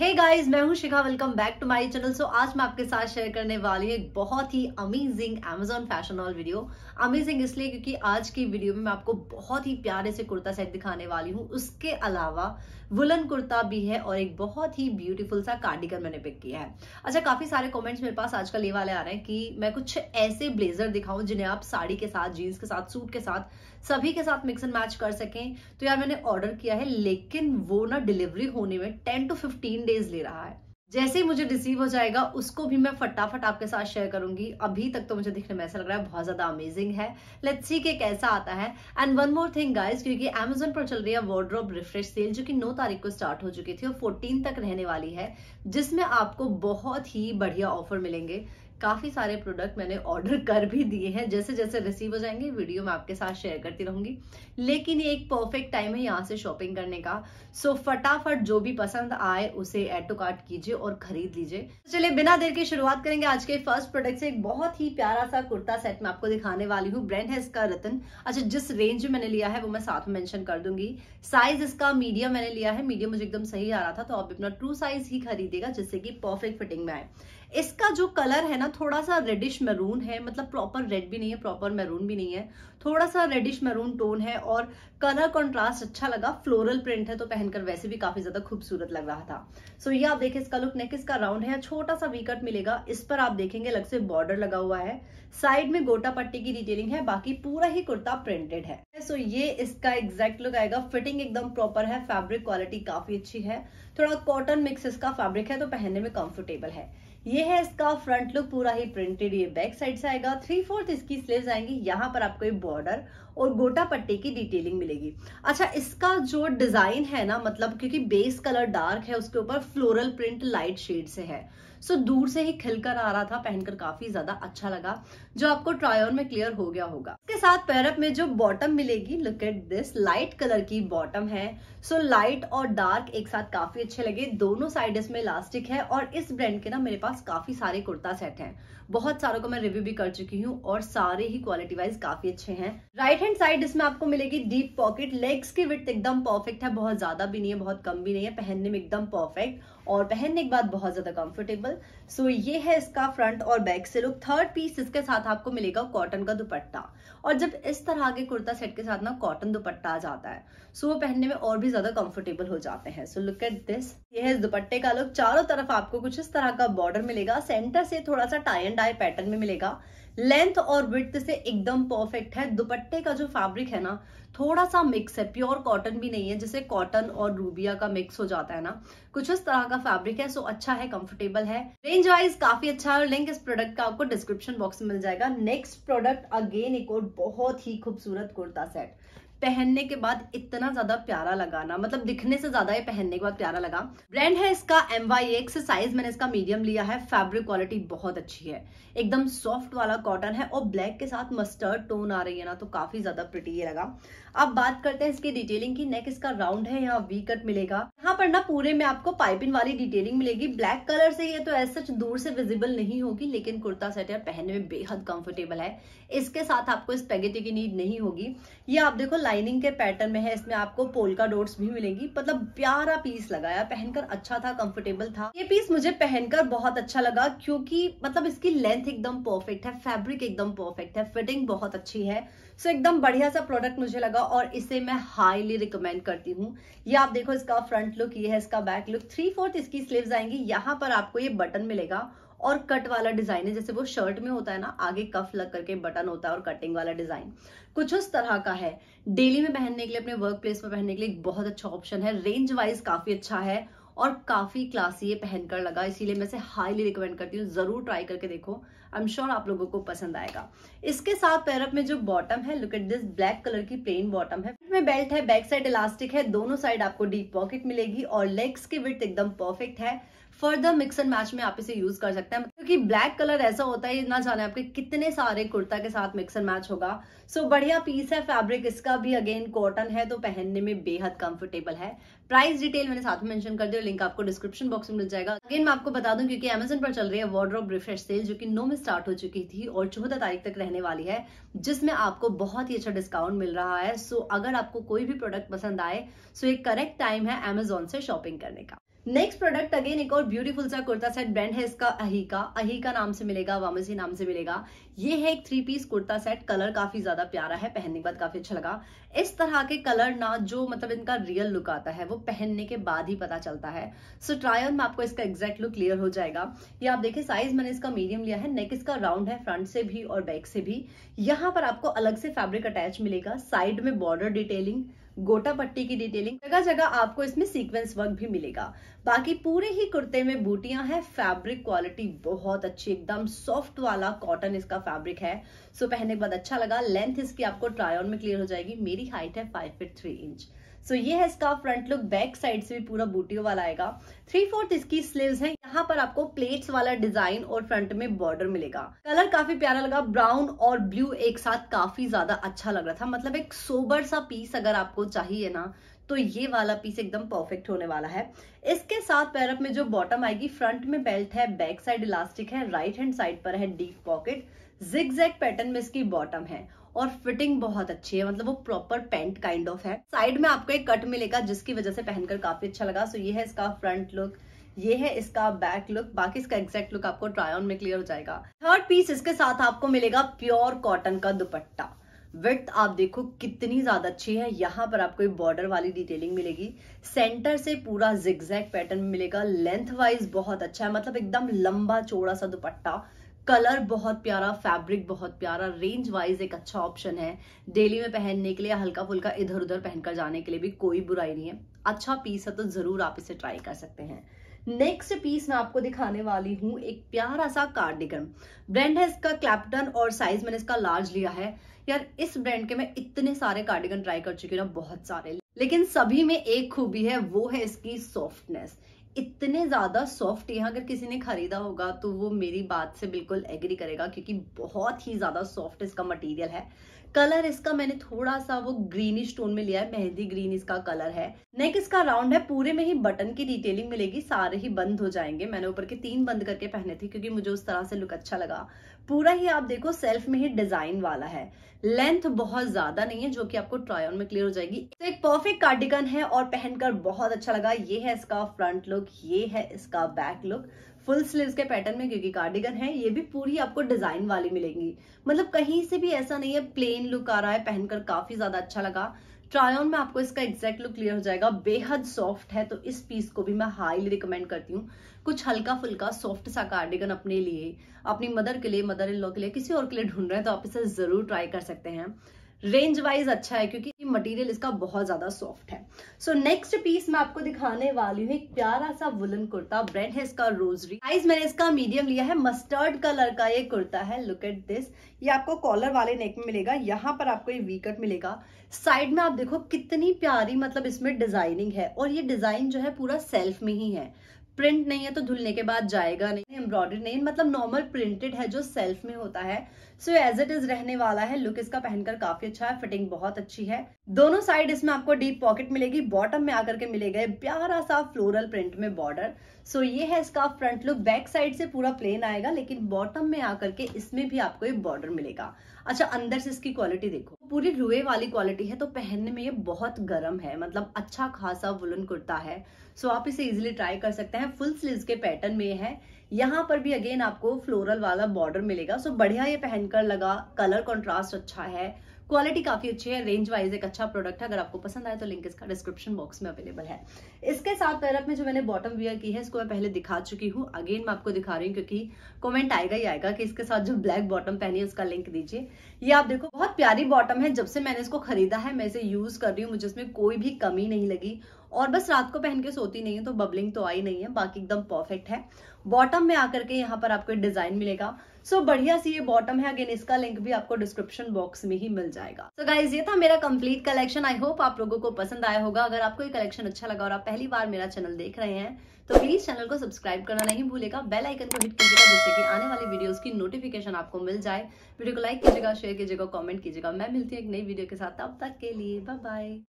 हे hey guys मैं हूं Shikha welcome back to my channel so आज मैं आपके साथ शेयर करने वाली हूँ एक बहुत ही amazing Amazon fashion haul video amazing इसलिए क्योंकि आज की वीडियो में मैं आपको बहुत ही प्यारे से कुर्ता सेट दिखाने वाली हूँ उसके अलावा वुलन कुर्ता भी है और एक बहुत ही ब्यूटीफुल सा कार्डिगन मैंने पिक किया है अच्छा काफी सारे कॉमेंट्स मेरे पास आजकल ये वाले आ रहे हैं कि मैं कुछ ऐसे ब्लेजर दिखाऊं जिन्हें आप साड़ी के साथ जीन्स के साथ सूट के साथ सभी के साथ मिक्स एंड मैच कर सकें तो यार मैंने ऑर्डर किया है लेकिन वो ना डिलीवरी होने में टेन टू फिफ्टीन डेज ले रहा है जैसे ही मुझे रिसीव हो जाएगा उसको भी मैं फटाफट आपके साथ शेयर करूंगी अभी तक तो मुझे दिखने में ऐसा लग रहा है बहुत ज्यादा अमेजिंग है लेट्स सी के कैसा आता है and one more thing guys क्योंकि अमेजोन पर चल रही है वॉर्ड्रॉप रिफ्रेश सेल जो कि 9 तारीख को स्टार्ट हो चुकी थी और 14 तक रहने वाली है जिसमें आपको बहुत ही बढ़िया ऑफर मिलेंगे काफ़ी सारे प्रोडक्ट मैंने ऑर्डर कर भी दिए हैं जैसे जैसे रिसीव हो जाएंगे वीडियो मैं आपके साथ शेयर करती रहूंगी लेकिन ये एक परफेक्ट टाइम है यहाँ से शॉपिंग करने का सो फटाफट जो भी पसंद आए उसे एड टू कार्ट कीजिए और खरीद लीजिए चलिए बिना देर के शुरुआत करेंगे आज के फर्स्ट प्रोडक्ट से एक बहुत ही प्यारा सा कुर्ता सेट मैं आपको दिखाने वाली हूँ ब्रांड है इसका रतन अच्छा जिस रेंज में मैंने लिया है वो मैं साथ मेंशन कर दूंगी साइज इसका मीडियम मैंने लिया है मीडियम मुझे एकदम सही आ रहा था तो आप अपना ट्रू साइज ही खरीदेगा जिससे कि परफेक्ट फिटिंग में आए इसका जो कलर है ना थोड़ा सा रेडिश मैरून है मतलब प्रॉपर रेड भी नहीं है प्रॉपर मैरून भी नहीं है थोड़ा सा रेडिश मैरून टोन है और कलर कॉन्ट्रास्ट अच्छा लगा फ्लोरल प्रिंट है तो पहनकर वैसे भी काफी ज्यादा खूबसूरत लग रहा था सो ये आप देखें इसका लुक नेक इसका राउंड है छोटा सा वीकट मिलेगा इस पर आप देखेंगे अलग से बॉर्डर लगा हुआ है साइड में गोटा पट्टी की डिटेलिंग है बाकी पूरा ही कुर्ता प्रिंटेड है सो so, ये इसका एग्जैक्ट लुक आएगा फिटिंग एकदम प्रॉपर है फैब्रिक क्वालिटी काफी अच्छी है थोड़ा कॉटन मिक्स इसका फैब्रिक है तो पहनने में कंफर्टेबल है ये है इसका फ्रंट लुक पूरा ही प्रिंटेड ये बैक साइड से आएगा थ्री फोर्थ इसकी स्लीव आएंगी यहाँ पर आपको ये बॉर्डर और गोटा पट्टी की डिटेलिंग मिलेगी अच्छा इसका जो डिजाइन है ना मतलब क्योंकि बेस कलर डार्क है उसके ऊपर फ्लोरल प्रिंट लाइट शेड से है सो दूर से ही खिलकर आ रहा था पहनकर काफी ज्यादा अच्छा लगा जो आपको ट्रायर में क्लियर हो गया होगा इसके साथ पैरअप में जो बॉटम मिलेगी look at this light colour की बॉटम है सो so, लाइट और डार्क एक साथ काफी अच्छे लगे दोनों साइड इसमें इलास्टिक है और इस ब्रांड के ना मेरे पास काफी सारे कुर्ता सेट हैं बहुत सारों को मैं रिव्यू भी कर चुकी हूँ और सारे ही क्वालिटी वाइज काफी अच्छे हैं राइट हैंड साइड इसमें आपको मिलेगी डीप पॉकेट लेग्स की विथ एकदम परफेक्ट है बहुत ज्यादा भी नहीं है बहुत कम भी नहीं है पहनने में एकदम परफेक्ट और पहनने के बाद बहुत ज्यादा कंफर्टेबल सो ये है इसका फ्रंट और बैक से लुक थर्ड पीस इसके साथ आपको मिलेगा कॉटन का दुपट्टा और जब इस तरह के कुर्ता सेट के साथ ना कॉटन दुपट्टा आ जाता है सो so, वो पहनने में और भी ज्यादा कंफर्टेबल हो जाते हैं सो लुक एट दिस ये है इस दुपट्टे का लुक चारों तरफ आपको कुछ इस तरह का बॉर्डर मिलेगा सेंटर से थोड़ा सा टाई एंड डाई पैटर्न में मिलेगा लेंथ और विथ से एकदम परफेक्ट है दुपट्टे का जो फैब्रिक है ना थोड़ा सा मिक्स है प्योर कॉटन भी नहीं है जैसे कॉटन और रूबिया का मिक्स हो जाता है ना कुछ इस तरह का फैब्रिक है सो अच्छा है कंफर्टेबल है रेंज वाइज काफी अच्छा है लिंक इस प्रोडक्ट का आपको डिस्क्रिप्शन बॉक्स में मिल जाएगा नेक्स्ट प्रोडक्ट अगेन एक और बहुत ही खूबसूरत कुर्ता सेट पहनने के बाद इतना ज्यादा प्यारा लगा ना मतलब दिखने से ज्यादा ये पहनने के बाद प्यारा लगा ब्रांड है इसका एम वाई एक्स साइज मैंने इसका मीडियम लिया है फैब्रिक क्वालिटी बहुत अच्छी है एकदम सॉफ्ट वाला कॉटन है और ब्लैक के साथ मस्टर्ड टोन आ रही है ना तो काफी ज्यादा प्रिटी ये लगा अब बात करते हैं इसकी डिटेलिंग की नेक इसका राउंड है यहाँ वी कट मिलेगा यहाँ पर ना पूरे में आपको पाइपिंग वाली डिटेलिंग मिलेगी ब्लैक कलर से ये तो ऐसा दूर से विजिबल नहीं होगी लेकिन कुर्ता सेट यार पहनने में बेहद कंफर्टेबल है इसके साथ आपको इस पैगेटी की नीड नहीं होगी ये आप देखो लाइनिंग के पैटर्न में है इसमें आपको पोलका डोट्स भी मिलेंगी मतलब प्यारा पीस लगाया पहनकर अच्छा था कंफर्टेबल था ये पीस मुझे पहनकर बहुत अच्छा लगा क्योंकि मतलब इसकी लेंथ एकदम परफेक्ट है फैब्रिक एकदम परफेक्ट है फिटिंग बहुत अच्छी है सो so, एकदम बढ़िया सा प्रोडक्ट मुझे लगा और इसे मैं हाईली रिकमेंड करती हूँ ये आप देखो इसका फ्रंट लुक ये है इसका बैक लुक थ्री फोर्थ इसकी स्लीव आएंगी यहाँ पर आपको ये बटन मिलेगा और कट वाला डिजाइन है जैसे वो शर्ट में होता है ना आगे कफ लग करके बटन होता है और कटिंग वाला डिजाइन कुछ उस तरह का है डेली में पहनने के लिए अपने वर्क प्लेस में पहनने के लिए बहुत अच्छा ऑप्शन है रेंज वाइज काफी अच्छा है और काफी क्लासी ये पहनकर लगा इसीलिए मैं इसे हाईली रिकमेंड करती हूँ जरूर ट्राई करके देखो आई एम श्योर आप लोगों को पसंद आएगा इसके साथ पैरअप में जो बॉटम है look at this black colour की प्लेन बॉटम है में बेल्ट है बैक साइड इलास्टिक है दोनों साइड आपको डीप पॉकेट मिलेगी और लेग्स की विथ एकदम परफेक्ट है फर्दर मिक्स एंड मैच में आप इसे यूज कर सकते हैं क्योंकि ब्लैक कलर ऐसा होता है ना जाने आपके कितने सारे कुर्ता के साथ मिक्स एंड मैच होगा सो so, बढ़िया पीस है फैब्रिक इसका भी अगेन कॉटन है तो पहनने में बेहद कंफर्टेबल है प्राइस डिटेल मैंने साथ में मेंशन कर दिया लिंक आपको डिस्क्रिप्शन बॉक्स में मिल जाएगा अगेन मैं आपको बता दूं क्योंकि अमेजन पर चल रही है वॉर्ड्रॉप रिफ्रेश सेल जो कि नो में स्टार्ट हो चुकी थी और चौदह तारीख तक रहने वाली है जिसमें आपको बहुत ही अच्छा डिस्काउंट मिल रहा है सो so, अगर आपको कोई भी प्रोडक्ट पसंद आए सो so एक करेक्ट टाइम है अमेजोन से शॉपिंग करने का नेक्स्ट प्रोडक्ट अगेन एक और ब्यूटीफुल सा कुर्ता सेट ब्रांड है इसका अहिका अहिका नाम से मिलेगा वामसी नाम से मिलेगा ये है एक three piece kurta set colour काफी ज्यादा प्यारा है पहनने के बाद काफी अच्छा लगा इस तरह के कलर ना जो मतलब इनका रियल लुक आता है वो पहनने के बाद ही पता चलता है सो ट्रायल में आपको इसका एग्जैक्ट लुक क्लियर हो जाएगा ये आप देखिए साइज मैंने इसका मीडियम लिया है नेक इसका राउंड है फ्रंट से भी और बैक से भी यहाँ पर आपको अलग से फैब्रिक अटैच मिलेगा साइड में बॉर्डर डिटेलिंग गोटा पट्टी की डिटेलिंग जगह जगह आपको इसमें सीक्वेंस वर्क भी मिलेगा बाकी पूरे ही कुर्ते में बूटियां हैं फैब्रिक क्वालिटी बहुत अच्छी एकदम सॉफ्ट वाला कॉटन इसका फैब्रिक है सो पहनने के बाद अच्छा लगा लेंथ इसकी आपको ट्राई ऑन में क्लियर हो जाएगी मेरी हाइट है five feet three inch so so, ये है इसका फ्रंट लुक बैक साइड से भी पूरा बूटियों वाला आएगा थ्री फोर्थ इसकी स्लीव्स है यहाँ पर आपको प्लेट्स वाला डिजाइन और फ्रंट में बॉर्डर मिलेगा कलर काफी प्यारा लगा ब्राउन और ब्लू एक साथ काफी ज्यादा अच्छा लग रहा था मतलब एक सोबर सा पीस अगर आपको चाहिए ना तो ये वाला पीस एकदम परफेक्ट होने वाला है इसके साथ पैरअप में जो बॉटम आएगी फ्रंट में बेल्ट है बैक साइड इलास्टिक है राइट हैंड साइड पर है deep pocket zig zag pattern में इसकी बॉटम है और फिटिंग बहुत अच्छी है मतलब वो प्रॉपर पेंट काइंड ऑफ है साइड में आपको एक कट मिलेगा जिसकी वजह से पहनकर काफी अच्छा लगा सो ये है इसका फ्रंट लुक ये है इसका बैक लुक बाकी इसका एग्जैक्ट लुक आपको ट्राई ऑन में क्लियर हो जाएगा थर्ड पीस इसके साथ आपको मिलेगा प्योर कॉटन का दुपट्टा विथ आप देखो कितनी ज्यादा अच्छी है यहाँ पर आपको बॉर्डर वाली डिटेलिंग मिलेगी सेंटर से पूरा जिग्जैक पैटर्न मिलेगा लेंथ वाइज बहुत अच्छा है मतलब एकदम लंबा चौड़ा सा दुपट्टा कलर बहुत प्यारा फैब्रिक बहुत प्यारा रेंज वाइज एक अच्छा ऑप्शन है डेली में पहनने के लिए हल्का फुल्का इधर उधर पहनकर जाने के लिए भी कोई बुराई नहीं है अच्छा पीस है तो जरूर आप इसे ट्राई कर सकते हैं नेक्स्ट पीस मैं आपको दिखाने वाली हूँ एक प्यारा सा कार्डिगन ब्रांड है इसका क्लैप्टन और साइज मैंने इसका लार्ज लिया है यार इस ब्रांड के मैं इतने सारे कार्डिगन ट्राई कर चुकी हूँ बहुत सारे लेकिन सभी में एक खूबी है वो है इसकी सॉफ्टनेस इतने ज़्यादा सॉफ्ट है अगर किसी ने खरीदा होगा तो वो मेरी बात से बिल्कुल एग्री करेगा क्योंकि बहुत ही ज़्यादा सॉफ्ट इसका मटेरियल है कलर इसका मैंने थोड़ा सा वो ग्रीनिश टोन में लिया है मेहंदी ग्रीन इसका कलर है नेक इसका राउंड है पूरे में ही बटन की डिटेलिंग मिलेगी सारे ही बंद हो जाएंगे मैंने ऊपर के तीन बंद करके पहने थे क्योंकि मुझे उस तरह से लुक अच्छा लगा पूरा ही आप देखो सेल्फ में ही डिजाइन वाला है लेंथ बहुत ज्यादा नहीं है जो कि आपको ट्राई ऑन में क्लियर हो जाएगी तो एक परफेक्ट कार्डिगन है और पहनकर बहुत अच्छा लगा ये है इसका फ्रंट लुक ये है इसका बैक लुक फुल स्लीव के पैटर्न में क्योंकि कार्डिगन है ये भी पूरी आपको डिजाइन वाली मिलेंगी मतलब कहीं से भी ऐसा नहीं है प्लेन लुक आ रहा है पहनकर काफी ज्यादा अच्छा लगा ऑन में आपको इसका एग्जैक्ट लुक क्लियर हो जाएगा बेहद सॉफ्ट है तो इस पीस को भी मैं हाईली रिकमेंड करती हूँ कुछ हल्का फुल्का सॉफ्ट सा कार्डिगन अपने लिए अपनी मदर के लिए मदर इन लॉ के लिए किसी और के लिए ढूंढ रहे हैं तो आप इसे जरूर ट्राई कर सकते हैं रेंज वाइज अच्छा है क्योंकि मटेरियल इसका बहुत ज्यादा सॉफ्ट है सो नेक्स्ट पीस मैं आपको दिखाने वाली हूँ एक प्यारा सा वुलन कुर्ता ब्रांड है इसका रोजरी साइज मैंने इसका मीडियम लिया है मस्टर्ड कलर का ये कुर्ता है लुक एट दिस ये आपको कॉलर वाले नेक में मिलेगा यहाँ पर आपको ये वी कट मिलेगा साइड में आप देखो कितनी प्यारी मतलब इसमें डिजाइनिंग है और ये डिजाइन जो है पूरा सेल्फ में ही है प्रिंट नहीं है तो धुलने के बाद जाएगा नहीं एम्ब्रॉयडरी नहीं मतलब नॉर्मल प्रिंटेड है जो सेल्फ में होता है सो एज इट इज रहने वाला है लुक इसका पहनकर काफी अच्छा है फिटिंग बहुत अच्छी है दोनों साइड इसमें आपको डीप पॉकेट मिलेगी बॉटम में आकर के मिलेगा प्यारा सा फ्लोरल प्रिंट में बॉर्डर सो ये है इसका फ्रंट लुक बैक साइड से पूरा प्लेन आएगा लेकिन बॉटम में आकर के इसमें भी आपको ये बॉर्डर मिलेगा अच्छा अंदर से इसकी क्वालिटी देखो पूरी रुए वाली क्वालिटी है तो पहनने में ये बहुत गर्म है मतलब अच्छा खासा वुलन कुर्ता है सो आप इसे इजिली ट्राई कर सकते हैं फुल स्लीव के पैटर्न में है यहाँ पर भी अगेन आपको फ्लोरल वाला बॉर्डर मिलेगा सो बढ़िया ये पहनकर लगा कलर कॉन्ट्रास्ट अच्छा है क्वालिटी काफी अच्छी है रेंज वाइज एक अच्छा प्रोडक्ट है अगर आपको पसंद आए तो लिंक इसका डिस्क्रिप्शन बॉक्स में अवेलेबल है इसके साथ पैरअप में जो मैंने बॉटम वियर की है इसको मैं पहले दिखा चुकी हूँ अगेन मैं आपको दिखा रही हूँ क्योंकि कॉमेंट आएगा ही आएगा कि इसके साथ जो ब्लैक बॉटम पहनी है उसका लिंक दीजिए ये आप देखो बहुत प्यारी बॉटम है जब से मैंने इसको खरीदा है मैं इसे यूज कर रही हूँ मुझे इसमें कोई भी कमी नहीं लगी और बस रात को पहन के सोती नहीं है तो बबलिंग तो आई नहीं है बाकी एकदम परफेक्ट है बॉटम में आकर के यहाँ पर आपको डिजाइन मिलेगा सो so, बढ़िया सी ये बॉटम है अगेन इसका लिंक भी आपको डिस्क्रिप्शन बॉक्स में ही मिल जाएगा तो so, गाइज ये था मेरा कंप्लीट कलेक्शन आई होप आप लोगों को पसंद आया होगा अगर आपको ये कलेक्शन अच्छा लगा और आप पहली बार मेरा चैनल देख रहे हैं तो प्लीज चैनल को सब्सक्राइब करना नहीं भूलेगा बेल आइकन को हिट कीजिएगा जिससे कि आने वाली वीडियोस की नोटिफिकेशन आपको मिल जाए वीडियो को लाइक कीजिएगा शेयर कीजिएगा कॉमेंट कीजिएगा मैं मिलती हूँ एक नई वीडियो के साथ अब तक के लिए बाय बाय